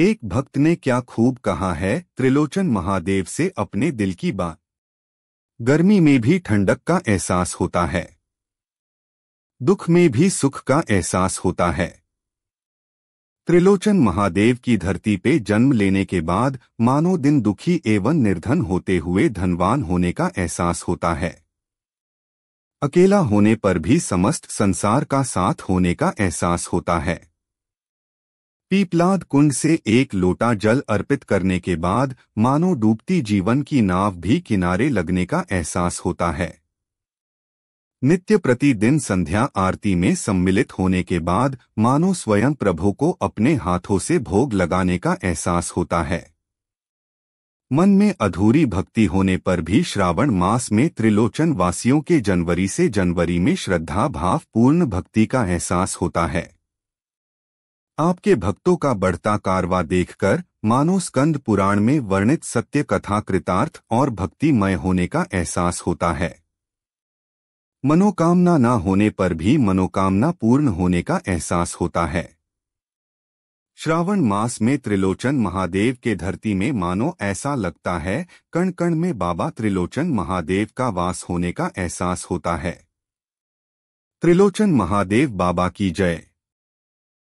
एक भक्त ने क्या खूब कहा है त्रिलोचन महादेव से अपने दिल की बात गर्मी में भी ठंडक का एहसास होता है दुख में भी सुख का एहसास होता है त्रिलोचन महादेव की धरती पे जन्म लेने के बाद मानो दिन दुखी एवं निर्धन होते हुए धनवान होने का एहसास होता है अकेला होने पर भी समस्त संसार का साथ होने का एहसास होता है पीपलाद कुंड से एक लोटा जल अर्पित करने के बाद मानो डूबती जीवन की नाव भी किनारे लगने का एहसास होता है नित्य प्रतिदिन संध्या आरती में सम्मिलित होने के बाद मानो स्वयं प्रभु को अपने हाथों से भोग लगाने का एहसास होता है मन में अधूरी भक्ति होने पर भी श्रावण मास में त्रिलोचन वासियों के जनवरी से जनवरी में श्रद्धा भाव पूर्ण भक्ति का एहसास होता है आपके भक्तों का बढ़ता कारवा देखकर मानो स्कंद पुराण में वर्णित सत्य कथा कृतार्थ और भक्तिमय होने का एहसास होता है मनोकामना न होने पर भी मनोकामना पूर्ण होने का एहसास होता है श्रावण मास में त्रिलोचन महादेव के धरती में मानो ऐसा लगता है कण कण में बाबा त्रिलोचन महादेव का वास होने का एहसास होता है त्रिलोचन महादेव बाबा की जय